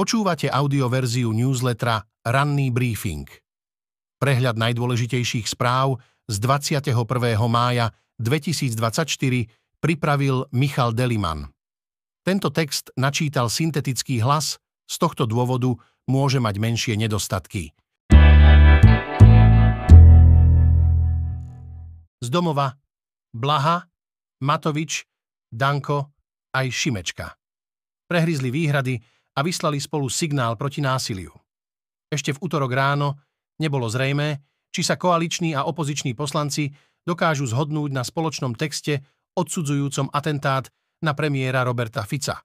Počúvate audioverziu newslettera Ranný briefing. Prehľad najdôležitejších správ z 21. mája 2024 pripravil Michal Deliman. Tento text načítal syntetický hlas, z tohto dôvodu môže mať menšie nedostatky. Z domova Blaha, Matovič, Danko aj Šimečka. Prehryzli výhrady, a vyslali spolu signál proti násiliu. Ešte v útorok ráno nebolo zrejmé, či sa koaliční a opoziční poslanci dokážu zhodnúť na spoločnom texte odsudzujúcom atentát na premiéra Roberta Fica.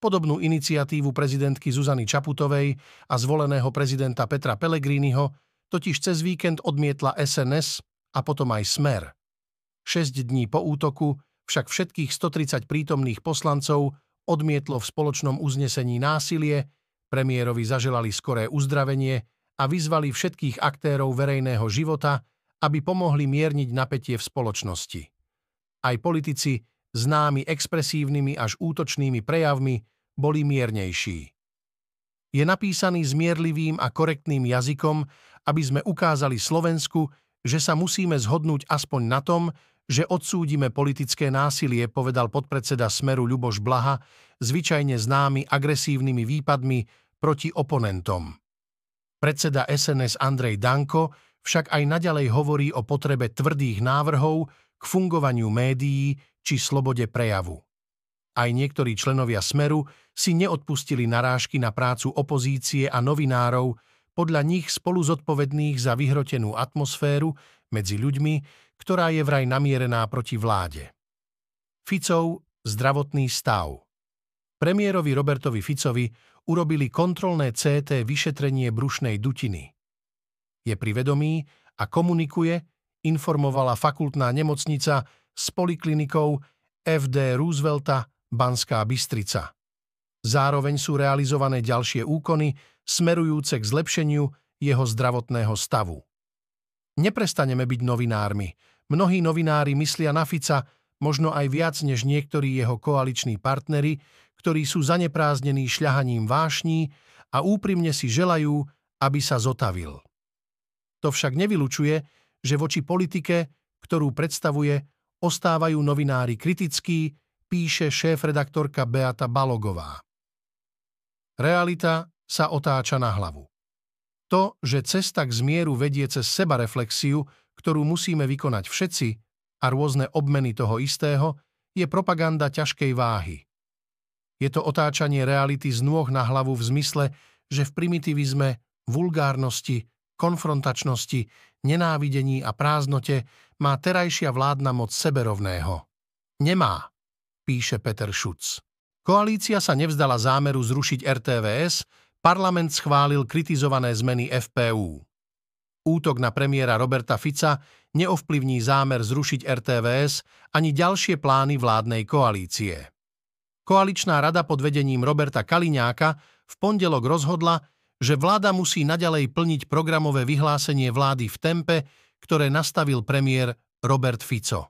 Podobnú iniciatívu prezidentky Zuzany Čaputovej a zvoleného prezidenta Petra Pellegriniho totiž cez víkend odmietla SNS a potom aj Smer. Šesť dní po útoku však všetkých 130 prítomných poslancov odmietlo v spoločnom uznesení násilie, premiérovi zaželali skoré uzdravenie a vyzvali všetkých aktérov verejného života, aby pomohli mierniť napätie v spoločnosti. Aj politici, známi expresívnymi až útočnými prejavmi, boli miernejší. Je napísaný zmierlivým a korektným jazykom, aby sme ukázali Slovensku, že sa musíme zhodnúť aspoň na tom, že odsúdime politické násilie, povedal podpredseda Smeru Ľuboš Blaha zvyčajne známy agresívnymi výpadmi proti oponentom. Predseda SNS Andrej Danko však aj naďalej hovorí o potrebe tvrdých návrhov k fungovaniu médií či slobode prejavu. Aj niektorí členovia Smeru si neodpustili narážky na prácu opozície a novinárov, podľa nich spolu zodpovedných za vyhrotenú atmosféru medzi ľuďmi, ktorá je vraj namierená proti vláde. Ficov zdravotný stav premiérovi Robertovi Ficovi urobili kontrolné CT vyšetrenie brušnej dutiny. Je privedomý a komunikuje, informovala fakultná nemocnica s poliklinikou FD Roosevelta Banská Bystrica. Zároveň sú realizované ďalšie úkony smerujúce k zlepšeniu jeho zdravotného stavu. Neprestaneme byť novinármi. Mnohí novinári myslia na Fica možno aj viac než niektorí jeho koaliční partnery, ktorí sú zanepráznení šľahaním vášní a úprimne si želajú, aby sa zotavil. To však nevylučuje, že voči politike, ktorú predstavuje, ostávajú novinári kritickí, píše šéf-redaktorka Beata Balogová. Realita sa otáča na hlavu. To, že cesta k zmieru vedie cez sebareflexiu, ktorú musíme vykonať všetci, a rôzne obmeny toho istého, je propaganda ťažkej váhy. Je to otáčanie reality z nôh na hlavu v zmysle, že v primitivizme, vulgárnosti, konfrontačnosti, nenávidení a prázdnote má terajšia vládna moc seberovného. Nemá, píše Peter Šuc. Koalícia sa nevzdala zámeru zrušiť RTVS, parlament schválil kritizované zmeny FPU. Útok na premiéra Roberta Fica neovplyvní zámer zrušiť RTVS ani ďalšie plány vládnej koalície. Koaličná rada pod vedením Roberta Kaliňáka v pondelok rozhodla, že vláda musí naďalej plniť programové vyhlásenie vlády v tempe, ktoré nastavil premiér Robert Fico.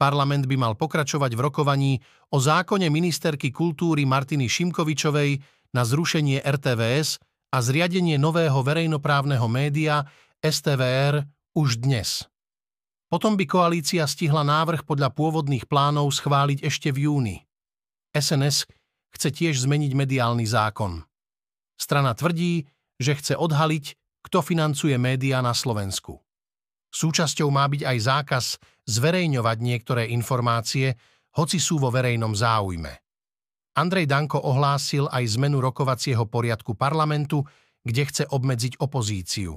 Parlament by mal pokračovať v rokovaní o zákone ministerky kultúry Martiny Šimkovičovej na zrušenie RTVS a zriadenie nového verejnoprávneho média STVR už dnes. Potom by koalícia stihla návrh podľa pôvodných plánov schváliť ešte v júni. SNS chce tiež zmeniť mediálny zákon. Strana tvrdí, že chce odhaliť, kto financuje médiá na Slovensku. Súčasťou má byť aj zákaz zverejňovať niektoré informácie, hoci sú vo verejnom záujme. Andrej Danko ohlásil aj zmenu rokovacieho poriadku parlamentu, kde chce obmedziť opozíciu.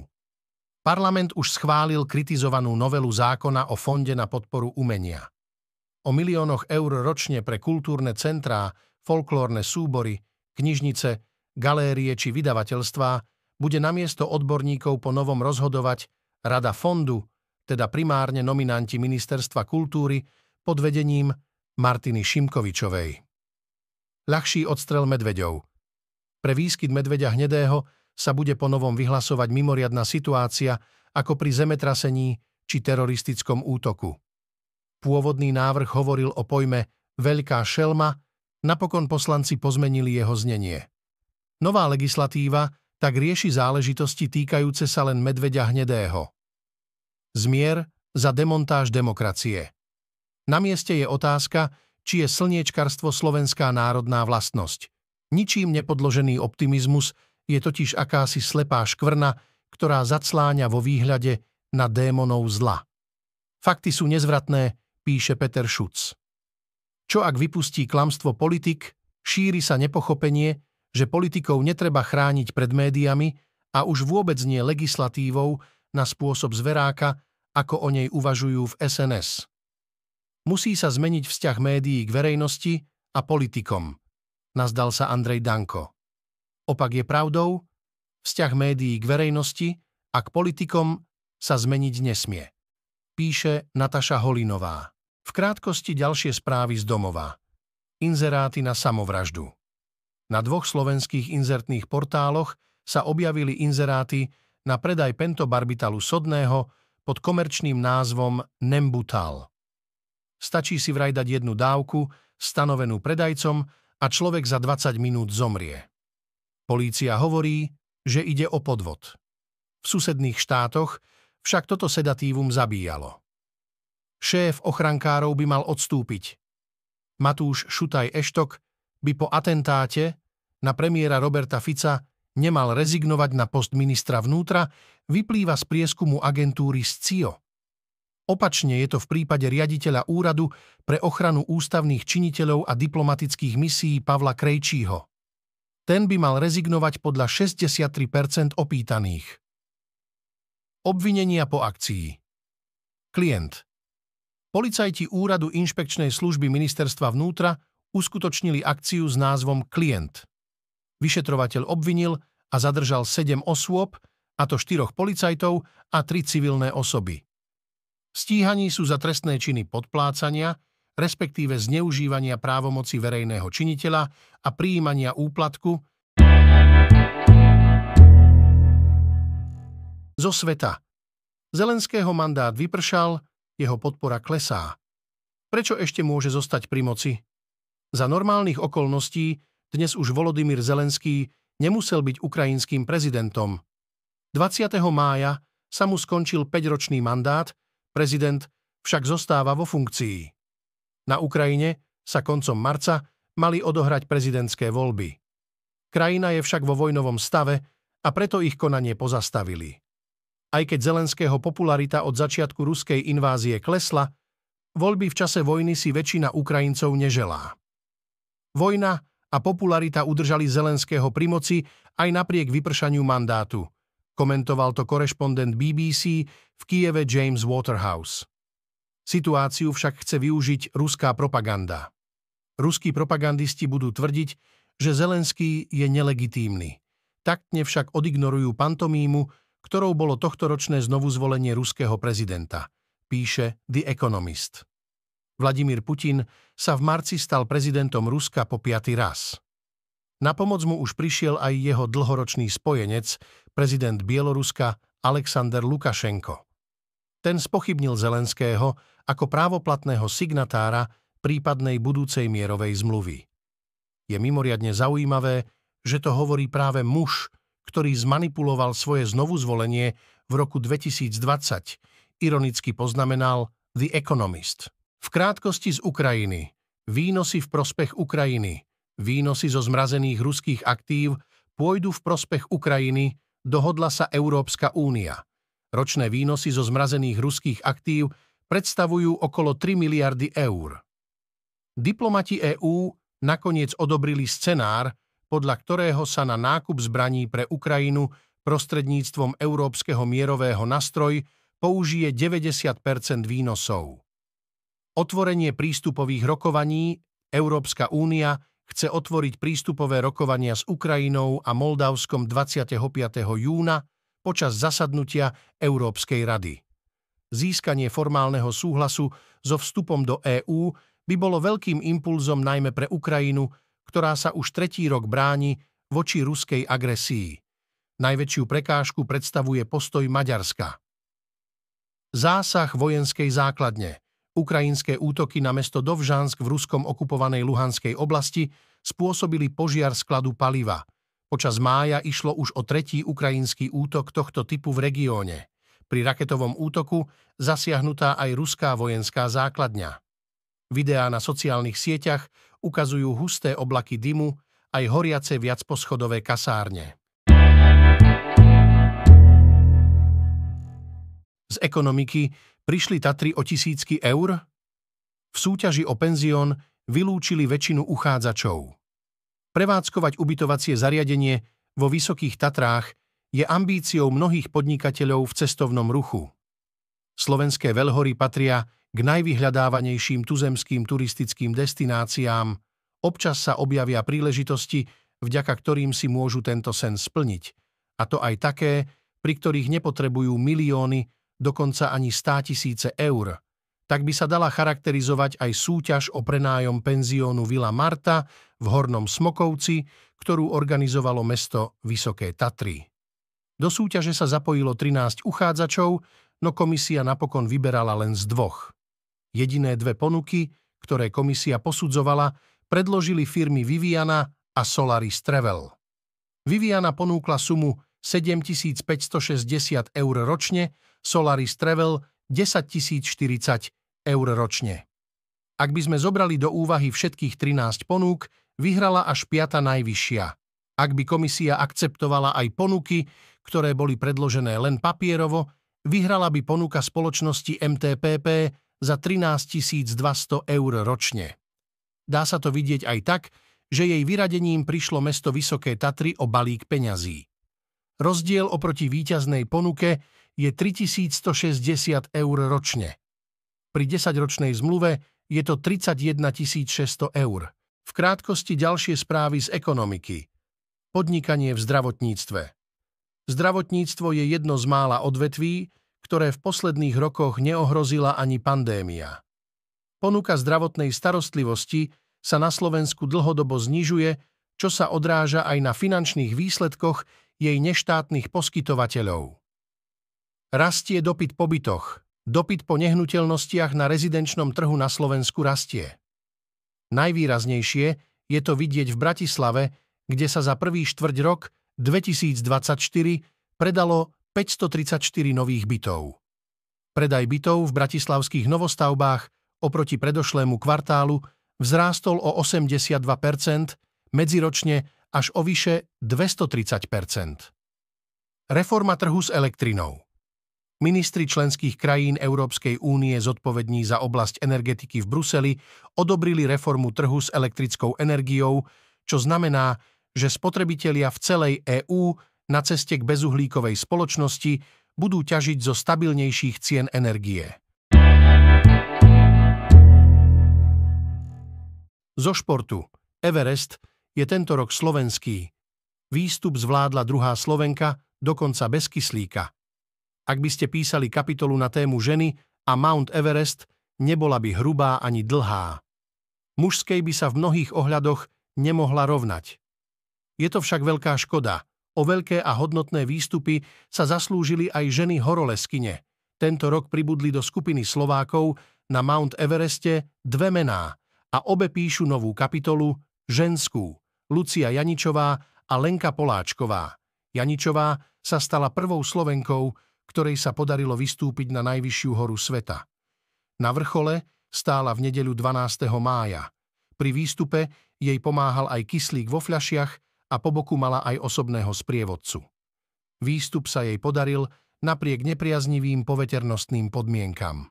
Parlament už schválil kritizovanú novelu zákona o Fonde na podporu umenia o miliónoch eur ročne pre kultúrne centrá, folklórne súbory, knižnice, galérie či vydavateľstvá bude namiesto odborníkov po novom rozhodovať Rada fondu, teda primárne nominanti Ministerstva kultúry pod vedením Martiny Šimkovičovej. Ľahší odstrel medveďov. Pre výskyt medveďa hnedého sa bude po novom vyhlasovať mimoriadná situácia ako pri zemetrasení či teroristickom útoku. Pôvodný návrh hovoril o pojme veľká šelma, napokon poslanci pozmenili jeho znenie. Nová legislatíva tak rieši záležitosti týkajúce sa len medveďa hnedého. Zmier za demontáž demokracie. Na mieste je otázka, či je slniečkarstvo slovenská národná vlastnosť. Ničím nepodložený optimizmus je totiž akási slepá škvrna, ktorá zacláňa vo výhľade na démonov zla. Fakty sú nezvratné píše Peter Šuc. Čo ak vypustí klamstvo politik, šíri sa nepochopenie, že politikov netreba chrániť pred médiami a už vôbec nie legislatívou na spôsob zveráka, ako o nej uvažujú v SNS. Musí sa zmeniť vzťah médií k verejnosti a politikom, nazdal sa Andrej Danko. Opak je pravdou, vzťah médií k verejnosti a k politikom sa zmeniť nesmie píše Nataša Holinová. V krátkosti ďalšie správy z domova. Inzeráty na samovraždu. Na dvoch slovenských inzertných portáloch sa objavili inzeráty na predaj pentobarbitalu sodného pod komerčným názvom Nembutal. Stačí si vraj dať jednu dávku, stanovenú predajcom, a človek za 20 minút zomrie. Polícia hovorí, že ide o podvod. V susedných štátoch však toto sedatívum zabíjalo. Šéf ochrankárov by mal odstúpiť. Matúš Šutaj Eštok by po atentáte na premiéra Roberta Fica nemal rezignovať na post ministra vnútra, vyplýva z prieskumu agentúry SCIO. Opačne je to v prípade riaditeľa Úradu pre ochranu ústavných činiteľov a diplomatických misií Pavla Krejčího. Ten by mal rezignovať podľa 63% opýtaných. Obvinenia po akcii. Klient. Policajti Úradu inšpekčnej služby ministerstva vnútra uskutočnili akciu s názvom Klient. Vyšetrovateľ obvinil a zadržal 7 osôb, a to 4 policajtov a 3 civilné osoby. Stíhaní sú za trestné činy podplácania, respektíve zneužívania právomoci verejného činiteľa a prijímania úplatku, zo sveta. Zelenského mandát vypršal, jeho podpora klesá. Prečo ešte môže zostať pri moci? Za normálnych okolností dnes už Volodymyr Zelenský nemusel byť ukrajinským prezidentom. 20. mája sa mu skončil 5-ročný mandát, prezident však zostáva vo funkcii. Na Ukrajine sa koncom marca mali odohrať prezidentské voľby. Krajina je však vo vojnovom stave a preto ich konanie pozastavili. Aj keď Zelenského popularita od začiatku ruskej invázie klesla, voľby v čase vojny si väčšina Ukrajincov neželá. Vojna a popularita udržali Zelenského pri moci aj napriek vypršaniu mandátu, komentoval to korešpondent BBC v Kieve James Waterhouse. Situáciu však chce využiť ruská propaganda. Ruskí propagandisti budú tvrdiť, že Zelenský je nelegitímny. Taktne však odignorujú pantomímu, ktorou bolo tohtoročné znovuzvolenie ruského prezidenta, píše The Economist. Vladimír Putin sa v marci stal prezidentom Ruska po piaty raz. Na pomoc mu už prišiel aj jeho dlhoročný spojenec, prezident Bieloruska Alexander Lukašenko. Ten spochybnil Zelenského ako právoplatného signatára prípadnej budúcej mierovej zmluvy. Je mimoriadne zaujímavé, že to hovorí práve muž, ktorý zmanipuloval svoje znovuzvolenie v roku 2020, ironicky poznamenal The Economist. V krátkosti z Ukrajiny. Výnosy v prospech Ukrajiny. Výnosy zo zmrazených ruských aktív pôjdu v prospech Ukrajiny, dohodla sa Európska únia. Ročné výnosy zo zmrazených ruských aktív predstavujú okolo 3 miliardy eur. Diplomati EÚ nakoniec odobrili scenár, podľa ktorého sa na nákup zbraní pre Ukrajinu prostredníctvom Európskeho mierového nastroj použije 90 výnosov. Otvorenie prístupových rokovaní Európska únia chce otvoriť prístupové rokovania s Ukrajinou a Moldavskom 25. júna počas zasadnutia Európskej rady. Získanie formálneho súhlasu so vstupom do EÚ by bolo veľkým impulzom najmä pre Ukrajinu, ktorá sa už tretí rok bráni voči ruskej agresii. Najväčšiu prekážku predstavuje postoj Maďarska. Zásah vojenskej základne Ukrajinské útoky na mesto Dovžansk v ruskom okupovanej Luhanskej oblasti spôsobili požiar skladu paliva. Počas mája išlo už o tretí ukrajinský útok tohto typu v regióne. Pri raketovom útoku zasiahnutá aj ruská vojenská základňa. Videá na sociálnych sieťach ukazujú husté oblaky dymu aj horiace viacposchodové kasárne. Z ekonomiky prišli Tatry o tisícky eur? V súťaži o penzión vylúčili väčšinu uchádzačov. Prevádzkovať ubytovacie zariadenie vo Vysokých Tatrách je ambíciou mnohých podnikateľov v cestovnom ruchu. Slovenské veľhory patria k najvyhľadávanejším tuzemským turistickým destináciám, občas sa objavia príležitosti, vďaka ktorým si môžu tento sen splniť. A to aj také, pri ktorých nepotrebujú milióny, dokonca ani 100 tisíce eur. Tak by sa dala charakterizovať aj súťaž o prenájom penziónu Vila Marta v Hornom Smokovci, ktorú organizovalo mesto Vysoké Tatry. Do súťaže sa zapojilo 13 uchádzačov, no komisia napokon vyberala len z dvoch. Jediné dve ponuky, ktoré komisia posudzovala, predložili firmy Viviana a Solaris Travel. Viviana ponúkla sumu 7560 eur ročne, Solaris Travel 10 040 eur ročne. Ak by sme zobrali do úvahy všetkých 13 ponúk, vyhrala až piata najvyššia. Ak by komisia akceptovala aj ponuky, ktoré boli predložené len papierovo, vyhrala by ponuka spoločnosti MTPP za 13 200 eur ročne. Dá sa to vidieť aj tak, že jej vyradením prišlo mesto Vysoké Tatry o balík peňazí. Rozdiel oproti výťaznej ponuke je 3160 eur ročne. Pri 10-ročnej zmluve je to 31 600 eur. V krátkosti ďalšie správy z ekonomiky. Podnikanie v zdravotníctve. Zdravotníctvo je jedno z mála odvetví, ktoré v posledných rokoch neohrozila ani pandémia. Ponuka zdravotnej starostlivosti sa na Slovensku dlhodobo znižuje, čo sa odráža aj na finančných výsledkoch jej neštátnych poskytovateľov. Rastie dopyt po bytoch. Dopyt po nehnuteľnostiach na rezidenčnom trhu na Slovensku rastie. Najvýraznejšie je to vidieť v Bratislave, kde sa za prvý štvrť rok 2024 predalo 534 nových bytov. Predaj bytov v bratislavských novostavbách oproti predošlému kvartálu vzrástol o 82 medziročne až o vyše 230 Reforma trhu s elektrinou Ministri členských krajín Európskej únie zodpovední za oblasť energetiky v Bruseli odobrili reformu trhu s elektrickou energiou, čo znamená, že spotrebitelia v celej EÚ na ceste k bezuhlíkovej spoločnosti budú ťažiť zo stabilnejších cien energie. Zo športu. Everest je tento rok slovenský. Výstup zvládla druhá Slovenka, dokonca bez kyslíka. Ak by ste písali kapitolu na tému ženy a Mount Everest, nebola by hrubá ani dlhá. Mužskej by sa v mnohých ohľadoch nemohla rovnať. Je to však veľká škoda – O veľké a hodnotné výstupy sa zaslúžili aj ženy horoleskyne. Tento rok pribudli do skupiny Slovákov na Mount Evereste dve mená a obe píšu novú kapitolu ženskú. Lucia Janičová a Lenka Poláčková. Janičová sa stala prvou Slovenkou, ktorej sa podarilo vystúpiť na najvyššiu horu sveta. Na vrchole stála v nedeľu 12. mája. Pri výstupe jej pomáhal aj kyslík vo fľašiach, a po boku mala aj osobného sprievodcu. Výstup sa jej podaril napriek nepriaznivým poveternostným podmienkam.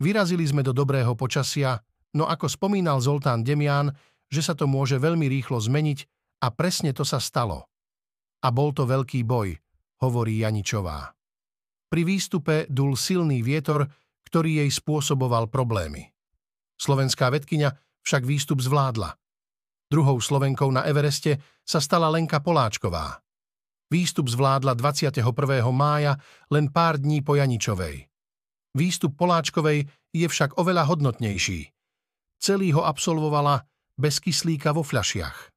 Vyrazili sme do dobrého počasia, no ako spomínal Zoltán Demián, že sa to môže veľmi rýchlo zmeniť a presne to sa stalo. A bol to veľký boj, hovorí Janičová. Pri výstupe dul silný vietor, ktorý jej spôsoboval problémy. Slovenská vedkynia však výstup zvládla – Druhou Slovenkou na Evereste sa stala Lenka Poláčková. Výstup zvládla 21. mája len pár dní po Janičovej. Výstup Poláčkovej je však oveľa hodnotnejší. Celý ho absolvovala bez kyslíka vo fľašiach.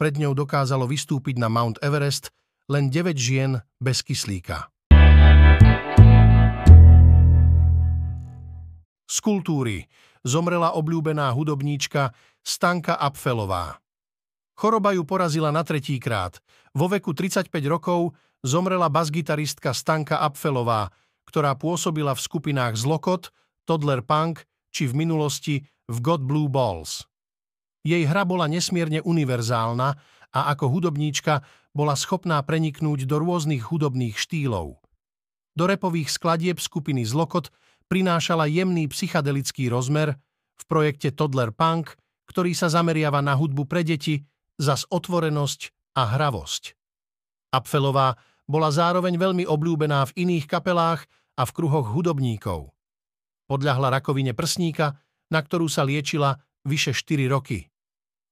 Pred ňou dokázalo vystúpiť na Mount Everest len 9 žien bez kyslíka. z kultúry zomrela obľúbená hudobníčka Stanka Apfelová. Choroba ju porazila na tretí krát. Vo veku 35 rokov zomrela basgitaristka Stanka Apfelová, ktorá pôsobila v skupinách Zlokot, Toddler Punk či v minulosti v God Blue Balls. Jej hra bola nesmierne univerzálna a ako hudobníčka bola schopná preniknúť do rôznych hudobných štýlov. Do repových skladieb skupiny Zlokot prinášala jemný psychadelický rozmer v projekte Toddler Punk, ktorý sa zameriava na hudbu pre deti, zas otvorenosť a hravosť. Apfelová bola zároveň veľmi obľúbená v iných kapelách a v kruhoch hudobníkov. Podľahla rakovine prsníka, na ktorú sa liečila vyše 4 roky.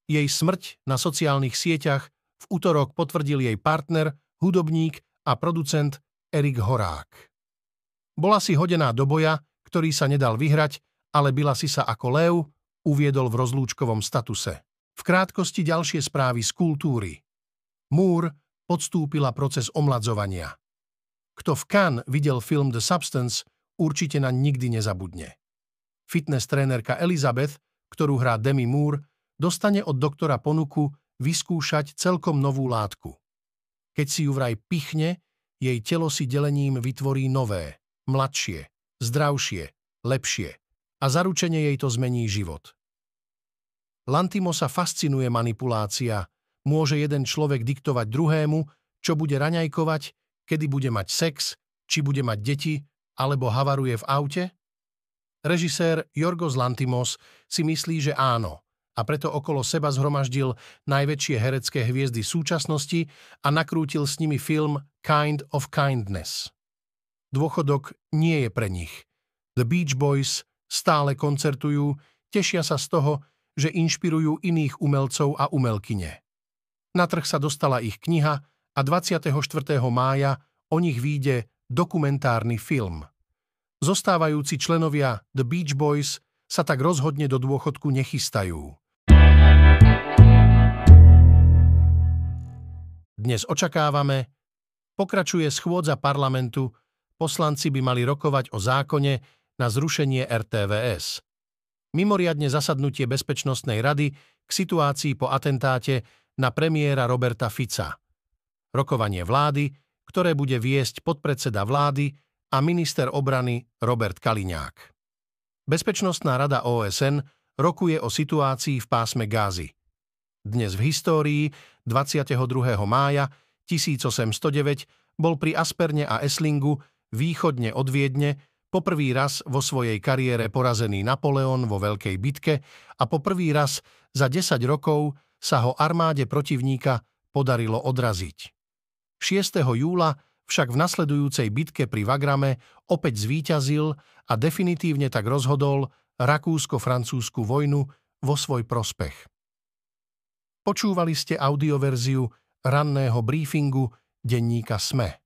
Jej smrť na sociálnych sieťach v útorok potvrdil jej partner, hudobník a producent Erik Horák. Bola si hodená do boja ktorý sa nedal vyhrať, ale si sa ako lev uviedol v rozlúčkovom statuse. V krátkosti ďalšie správy z kultúry. Múr podstúpila proces omladzovania. Kto v Cannes videl film The Substance, určite na nikdy nezabudne. Fitness trénerka Elizabeth, ktorú hrá Demi Moore, dostane od doktora ponuku vyskúšať celkom novú látku. Keď si ju vraj pichne, jej telo si delením vytvorí nové, mladšie, zdravšie, lepšie a zaručenie jej to zmení život. Lantimo sa fascinuje manipulácia, môže jeden človek diktovať druhému, čo bude raňajkovať, kedy bude mať sex, či bude mať deti, alebo havaruje v aute? Režisér Jorgos Lantimos si myslí, že áno, a preto okolo seba zhromaždil najväčšie herecké hviezdy súčasnosti a nakrútil s nimi film Kind of Kindness dôchodok nie je pre nich. The Beach Boys stále koncertujú, tešia sa z toho, že inšpirujú iných umelcov a umelkyne. Na trh sa dostala ich kniha a 24. mája o nich vyjde dokumentárny film. Zostávajúci členovia The Beach Boys sa tak rozhodne do dôchodku nechystajú. Dnes očakávame, pokračuje schôdza parlamentu poslanci by mali rokovať o zákone na zrušenie RTVS. Mimoriadne zasadnutie Bezpečnostnej rady k situácii po atentáte na premiéra Roberta Fica. Rokovanie vlády, ktoré bude viesť podpredseda vlády a minister obrany Robert Kaliňák. Bezpečnostná rada OSN rokuje o situácii v pásme Gázy. Dnes v histórii 22. mája 1809 bol pri Asperne a Eslingu východne od Viedne, poprvý raz vo svojej kariére porazený Napoleon vo veľkej bitke a poprvý raz za 10 rokov sa ho armáde protivníka podarilo odraziť. 6. júla však v nasledujúcej bitke pri Vagrame opäť zvíťazil a definitívne tak rozhodol rakúsko-francúzsku vojnu vo svoj prospech. Počúvali ste audioverziu ranného briefingu denníka SME.